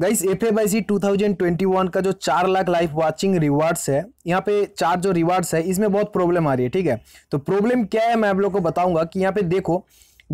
guys F A C one का जो चार लाख लाइफ वाचिंग रिवार्ड्स है यहाँ पे चार जो रिवार्ड्स है इसमें बहुत प्रॉब्लम आ रही है ठीक है तो प्रॉब्लम क्या है मैं आप लोग को बताऊंगा कि यहाँ पे देखो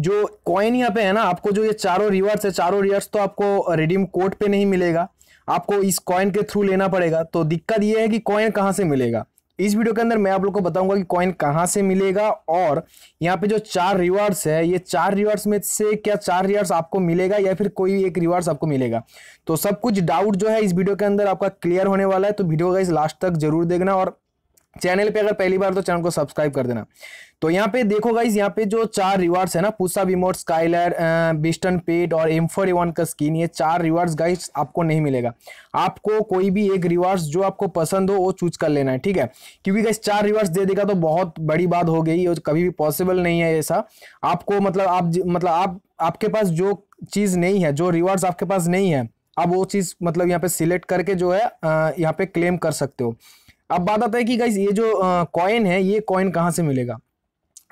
जो कॉइन यहाँ पे है ना आपको जो ये चारों रिवार्ड्स है चारों रिवार्ड्स तो आपको रिडीम कोड पे नहीं मिलेगा आपको इस कॉइन के थ्रू लेना पड़ेगा तो दिक्कत ये है कि कॉइन कहाँ से मिलेगा इस वीडियो के अंदर मैं आप लोग को बताऊंगा कि कॉइन कहाँ से मिलेगा और यहाँ पे जो चार रिवार्ड्स है ये चार रिवार्ड्स में से क्या चार रिवार्ड्स आपको मिलेगा या फिर कोई एक रिवार्ड्स आपको मिलेगा तो सब कुछ डाउट जो है इस वीडियो के अंदर आपका क्लियर होने वाला है तो वीडियो का इस लास्ट तक जरूर देखना और चैनल पे अगर पहली बार तो चैनल को सब्सक्राइब कर देना तो यहाँ पे देखो गाइज यहाँ पे जो चार रिवार्ड्स है ना पुसा विमोट स्काइलर बिस्टन पेट और एम फोर का स्किन ये चार रिवार्ड्स गाइज आपको नहीं मिलेगा आपको कोई भी एक रिवार्ड्स जो आपको पसंद हो वो चूज कर लेना है ठीक है क्योंकि गाइज चार रिवार्ड्स दे देगा तो बहुत बड़ी बात हो गई और कभी भी पॉसिबल नहीं है ऐसा आपको मतलब आप मतलब आप आपके पास जो चीज़ नहीं है जो रिवार्ड्स आपके पास नहीं है आप वो चीज़ मतलब यहाँ पे सिलेक्ट करके जो है यहाँ पे क्लेम कर सकते हो अब बात आता है कि गाइस ये जो कॉइन है ये कॉइन कहाँ से मिलेगा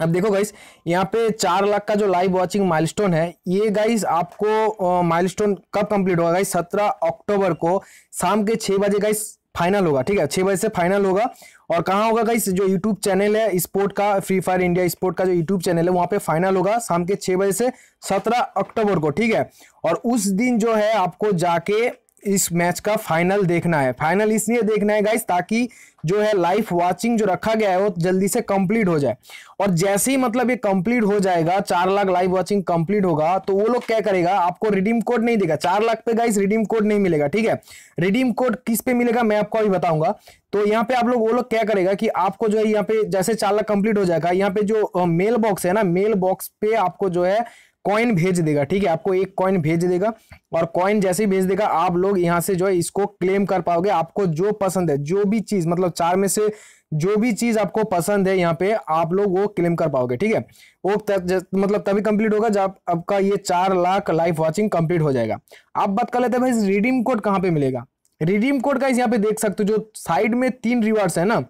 अब देखो गाइस यहाँ पे चार लाख का जो लाइव वॉचिंग माइलस्टोन है ये गाइस आपको माइलस्टोन कब कंप्लीट होगा गाइस सत्रह अक्टूबर को शाम के छह बजे गाइस फाइनल होगा ठीक है छह बजे से फाइनल होगा और कहाँ होगा गाइस जो यूट्यूब चैनल है स्पोर्ट का फ्री फायर इंडिया स्पोर्ट का जो यूट्यूब चैनल है वहाँ पे फाइनल होगा शाम के छह बजे से सत्रह अक्टूबर को ठीक है और उस दिन जो है आपको जाके इस मैच का फाइनल देखना है फाइनल इसलिए देखना है गाइस ताकि जो है लाइफ वाचिंग जो रखा गया है वो जल्दी से कंप्लीट हो जाए और जैसे ही मतलब ये कंप्लीट हो जाएगा चार लाख लाइव वाचिंग कंप्लीट होगा तो वो लोग क्या करेगा आपको रिडीम कोड नहीं देगा चार लाख पे गाइस रिडीम कोड नहीं मिलेगा ठीक है रिडीम कोड किस पे मिलेगा मैं आपको अभी बताऊंगा तो यहाँ पे आप लोग वो लोग क्या करेगा कि आपको जो है यहाँ पे जैसे चार लाख कंप्लीट हो जाएगा यहाँ पे जो मेल बॉक्स है ना मेल बॉक्स पे आपको जो है कॉइन भेज देगा ठीक है आपको एक कॉइन भेज देगा और कॉइन जैसे ही भेज देगा आप लोग यहाँ से जो है इसको क्लेम कर पाओगे आपको जो पसंद है जो भी चीज मतलब चार में से जो भी चीज आपको पसंद है यहाँ पे आप लोग वो क्लेम कर पाओगे ठीक है वो तक, मतलब तभी कंप्लीट होगा जब आपका ये चार लाख लाइफ वॉचिंग कंप्लीट हो जाएगा आप बात कर लेते हैं भाई रिडीम कोड कहाँ पे मिलेगा रिडीम कोड का यहाँ पे देख सकते हो जो साइड में तीन रिवार्ड्स है ना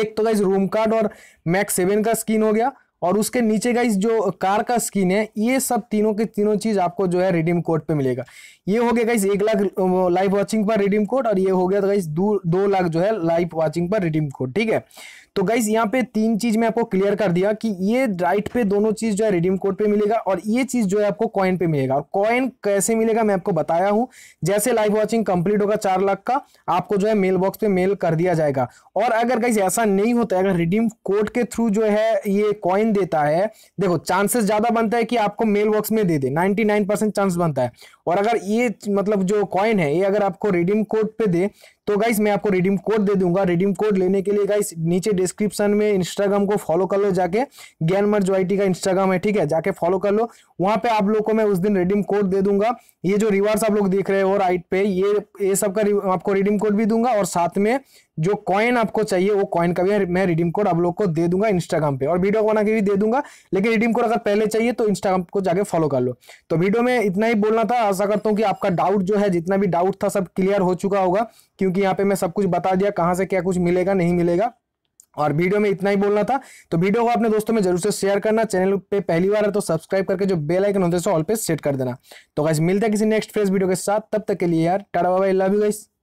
एक तो गाइज रूम कार्ड और मैक्स सेवन का स्कीन हो गया और उसके नीचे का इस जो कार का स्कीन है ये सब तीनों के तीनों चीज़ आपको जो है रिडीम कोड पे मिलेगा ये हो गया गाइस एक लाख लाइव वाचिंग पर रिडीम कोड और ये हो गया तो गाइस दो दो लाख जो है लाइव वाचिंग पर रिडीम कोड ठीक है तो गाइस यहाँ पे तीन चीज़ मैं आपको क्लियर कर दिया कि ये राइट पे दोनों चीज़ जो है रिडीम कोड पे मिलेगा और ये चीज़ जो है आपको कॉइन पे मिलेगा और कॉइन कैसे मिलेगा मैं आपको बताया हूँ जैसे लाइव वॉचिंग कंप्लीट होगा चार लाख का आपको जो है मेल बॉक्स पे मेल कर दिया जाएगा और अगर गाइस ऐसा नहीं होता अगर रिडीम कोड के थ्रू जो है ये कॉइन देता है देखो चांसेस ज्यादा बनता है कि आपको मेल बॉक्स में दे दे 99 परसेंट चांस बनता है और अगर ये मतलब जो कॉइन है ये अगर आपको रिडीम कोड पे दे तो गाइस मैं आपको रिडीम कोड दे दूंगा रिडीम कोड लेने के लिए गाइस नीचे डिस्क्रिप्शन में इंस्टाग्राम को फॉलो कर लो जाके ज्ञान मर्ज वाई का इंस्टाग्राम है ठीक है जाके फॉलो कर लो वहां पे आप लोग को मैं उस दिन रिडीम कोड दे दूंगा ये जो रिवार्ड्स आप लोग देख रहे हो राइट पे ये ये सब का आपको रिडीम कोड भी दूंगा और साथ में जो कॉइन आपको चाहिए वो कॉइन का भी मैं रिडीम कोड आप लोग को दे दूंगा इंस्टाग्राम पे और वीडियो बना के भी दे दूंगा लेकिन रिडीम कोड अगर पहले चाहिए तो इंस्टाग्राम को जाके फॉलो कर लो तो वीडियो में इतना ही बोलना था आशा करता हूँ कि आपका डाउट जो है जितना भी डाउट था सब क्लियर हो चुका होगा क्योंकि क्योंकि यहाँ पे मैं सब कुछ बता दिया कहाँ से क्या कुछ मिलेगा नहीं मिलेगा और वीडियो में इतना ही बोलना था तो वीडियो को अपने दोस्तों में जरूर से शेयर करना चैनल पे पहली बार है तो सब्सक्राइब करके जो बेल आइकन होते हैं ऑल पे सेट कर देना तो गाइस मिलता है किसी नेक्स्ट फ्रेश वीडियो के साथ तब तक के लिए यार टाटा बाबा लव यू गाइस